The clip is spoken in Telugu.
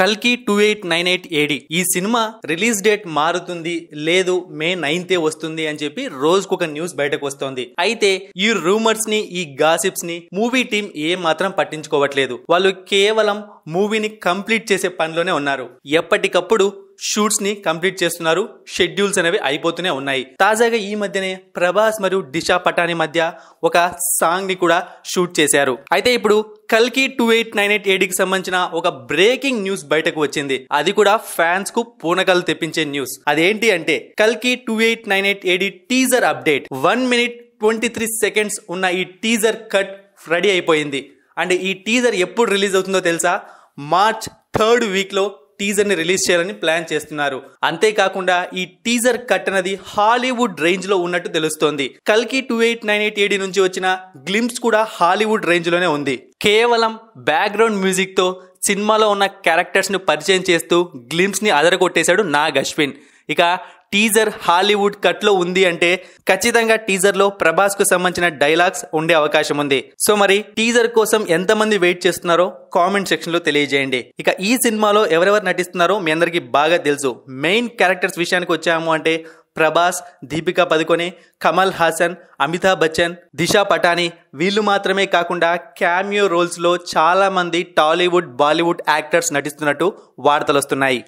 కల్కి two eight nine eight AD ఈ సినిమా రిలీజ్ డేట్ మారుతుంది లేదు మే నైన్త్ వస్తుంది అని చెప్పి రోజుకు ఒక న్యూస్ బయటకు వస్తోంది అయితే ఈ రూమర్స్ ని ఈ గాసిప్స్ ని మూవీ టీం ఏ మాత్రం పట్టించుకోవట్లేదు వాళ్ళు కేవలం మూవీని కంప్లీట్ చేసే పనిలోనే ఉన్నారు ఎప్పటికప్పుడు షూట్స్ ని కంప్లీట్ చేస్తున్నారు షెడ్యూల్స్ అనేవి అయిపోతూనే ఉన్నాయి తాజాగా ఈ మధ్యనే ప్రభాస్ మరియు దిశా పటాని మధ్య ఒక సాంగ్ ని కూడా షూట్ చేశారు అయితే ఇప్పుడు కల్కి టూ ఎయిట్ నైన్ ఎయిట్ ఏడీకి సంబంధించిన ఒక బ్రేకింగ్ న్యూస్ బయటకు వచ్చింది అది కూడా ఫ్యాన్స్ కు పూనకాలు తెప్పించే న్యూస్ అదేంటి అంటే కల్కి two eight nine eight AD teaser update one minute twenty three seconds ఉన్న ఈ టీజర్ కట్ రెడీ అయిపోయింది అండ్ ఈ టీజర్ ఎప్పుడు రిలీజ్ అవుతుందో తెలుసా మార్చ్ థర్డ్ వీక్లో టీజర్ ని రిలీజ్ చేయాలని ప్లాన్ చేస్తున్నారు అంతేకాకుండా ఈ టీజర్ కట్టనది హాలీవుడ్ రేంజ్ లో ఉన్నట్టు తెలుస్తోంది కల్కి two eight nine eight AD నుంచి వచ్చిన గ్లిమ్స్ కూడా హాలీవుడ్ రేంజ్ లోనే ఉంది కేవలం బ్యాక్గ్రౌండ్ మ్యూజిక్ తో సినిమాలో ఉన్న క్యారెక్టర్స్ ను పరిచయం చేస్తూ గ్లిమ్స్ ని అదరగొట్టేశాడు నాగ్ అశ్విన్ ఇక టీజర్ హాలీవుడ్ కట్లో ఉంది అంటే ఖచ్చితంగా టీజర్ లో ప్రభాస్ కు సంబంధించిన డైలాగ్స్ ఉండే అవకాశం ఉంది సో మరి టీజర్ కోసం ఎంతమంది వెయిట్ చేస్తున్నారో కామెంట్ సెక్షన్ లో తెలియజేయండి ఇక ఈ సినిమాలో ఎవరెవరు నటిస్తున్నారో మీ అందరికీ బాగా తెలుసు మెయిన్ క్యారెక్టర్స్ విషయానికి వచ్చాము అంటే ప్రభాస్ దీపికా పదుకొని కమల్ హాసన్ అమితాబ్ బచ్చన్ దిశా పటాని వీళ్ళు మాత్రమే కాకుండా క్యామియో రోల్స్లో చాలామంది టాలీవుడ్ బాలీవుడ్ యాక్టర్స్ నటిస్తున్నట్టు వార్తలు వస్తున్నాయి